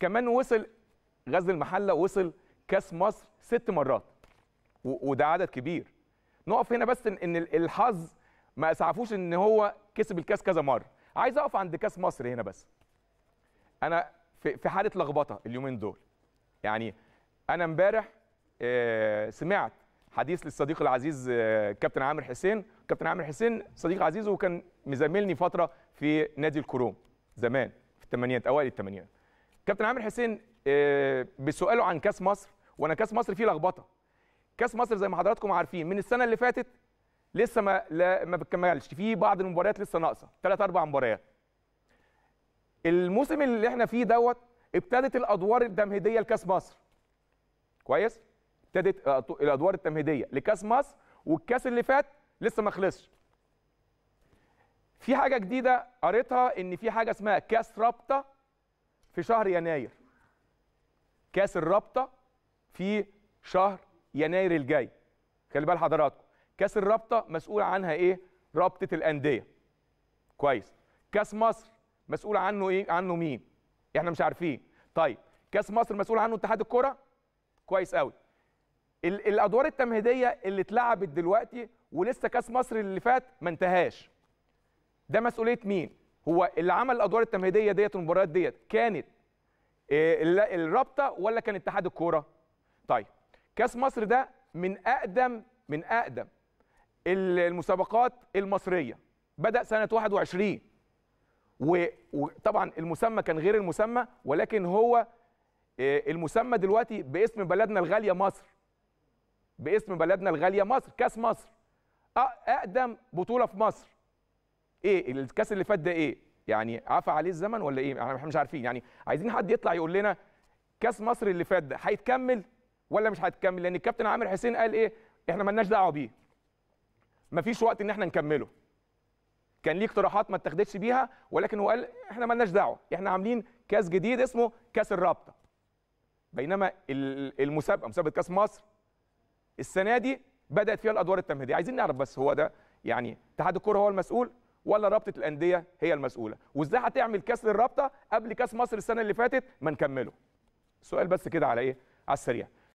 كمان وصل غزل المحله وصل كاس مصر ست مرات وده عدد كبير نقف هنا بس ان الحظ ما اسعفوش ان هو كسب الكاس كذا مره عايز اقف عند كاس مصر هنا بس انا في حاله لخبطه اليومين دول يعني انا امبارح آه، سمعت حديث للصديق العزيز آه، كابتن عامر حسين كابتن عامر حسين صديق عزيز وكان مزملني فتره في نادي الكروم زمان في الثمانينات اوائل الثمانينات كابتن عامر حسين آه، بسؤاله عن كاس مصر وانا كاس مصر فيه لخبطه كاس مصر زي ما حضراتكم عارفين من السنه اللي فاتت لسه ما لا ما بتكملش في بعض المباريات لسه ناقصه ثلاث اربع مباريات الموسم اللي احنا فيه دوت ابتدت الادوار التمهيديه لكاس مصر كويس ابتدت الادوار التمهيديه لكاس مصر والكاس اللي فات لسه ما خلصش في حاجه جديده قريتها ان في حاجه اسمها كاس رابطه في شهر يناير كاس الرابطه في شهر يناير الجاي خلي بال حضراتكم كاس الرابطه مسؤول عنها ايه رابطه الانديه كويس كاس مصر مسؤول عنه ايه عنه مين احنا مش عارفين طيب كاس مصر مسؤول عنه اتحاد الكره كويس قوي الادوار التمهيديه اللي اتلعبت دلوقتي ولسه كاس مصر اللي فات ما انتهاش ده مسؤوليه مين هو اللي عمل الادوار التمهيديه ديت المباريات ديت كانت آه، الرابطه ولا كان اتحاد الكوره طيب كاس مصر ده من اقدم من اقدم المسابقات المصريه بدا سنه 21 وطبعا المسمى كان غير المسمى ولكن هو آه، المسمى دلوقتي باسم بلدنا الغاليه مصر باسم بلدنا الغاليه مصر كاس مصر اقدم بطوله في مصر ايه الكاس اللي فات ده ايه يعني عفى عليه الزمن ولا ايه احنا مش عارفين يعني عايزين حد يطلع يقول لنا كاس مصر اللي فات ده هيتكمل ولا مش هيتكمل لان الكابتن عامر حسين قال ايه احنا مالناش دعوه بيه مفيش وقت ان احنا نكمله كان ليه اقتراحات ما اتخذتش بيها ولكن هو قال احنا مالناش دعوه احنا عاملين كاس جديد اسمه كاس الرابطه بينما المسابقه مسابقه كاس مصر السنه دي بدات فيها الادوار التمهيديه عايزين نعرف بس هو ده يعني اتحاد الكوره هو المسؤول ولا رابطه الانديه هي المسؤوله وازاي هتعمل كاس للرابطه قبل كاس مصر السنه اللي فاتت ما نكمله سؤال بس كده على ايه على السريع